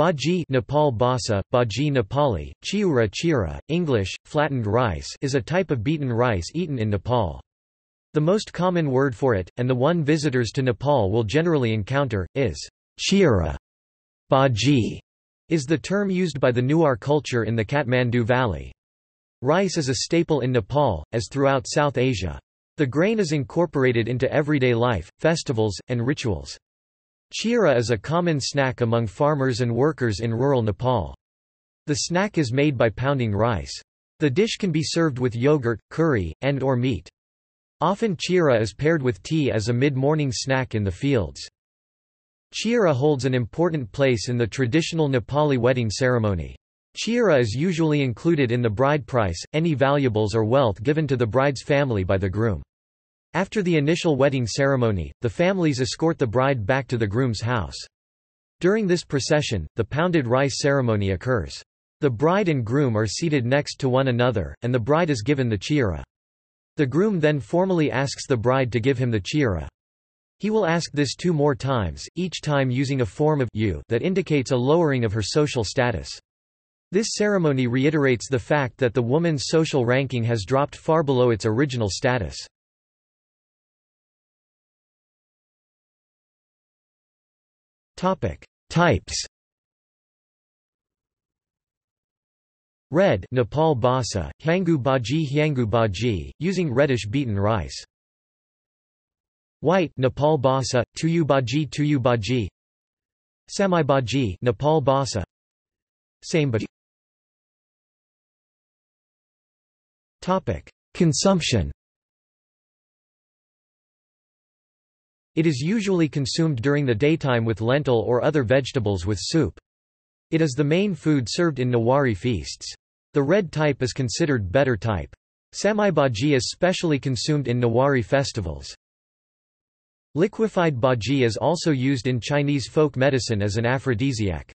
Bhaji Nepal basa, bhaji Nepali, chiura chira, English, flattened rice is a type of beaten rice eaten in Nepal. The most common word for it, and the one visitors to Nepal will generally encounter, is chira. Bhaji is the term used by the Nuar culture in the Kathmandu Valley. Rice is a staple in Nepal, as throughout South Asia. The grain is incorporated into everyday life, festivals, and rituals. Chira is a common snack among farmers and workers in rural Nepal. The snack is made by pounding rice. The dish can be served with yogurt, curry, and or meat. Often chira is paired with tea as a mid-morning snack in the fields. Chira holds an important place in the traditional Nepali wedding ceremony. Chira is usually included in the bride price, any valuables or wealth given to the bride's family by the groom. After the initial wedding ceremony, the families escort the bride back to the groom's house. During this procession, the pounded rice ceremony occurs. The bride and groom are seated next to one another, and the bride is given the chira. The groom then formally asks the bride to give him the chira. He will ask this two more times, each time using a form of you that indicates a lowering of her social status. This ceremony reiterates the fact that the woman's social ranking has dropped far below its original status. Topic: Types. Red Nepal basa, hyangu Baji hyangu Baji using reddish beaten rice. White Nepal basa, tuyu Baji tuyu Baji. Samai Baji Nepal basa. Same Baji. Topic: Consumption. It is usually consumed during the daytime with lentil or other vegetables with soup. It is the main food served in Nawari feasts. The red type is considered better type. Samai bhaji is specially consumed in Nawari festivals. Liquefied bhaji is also used in Chinese folk medicine as an aphrodisiac.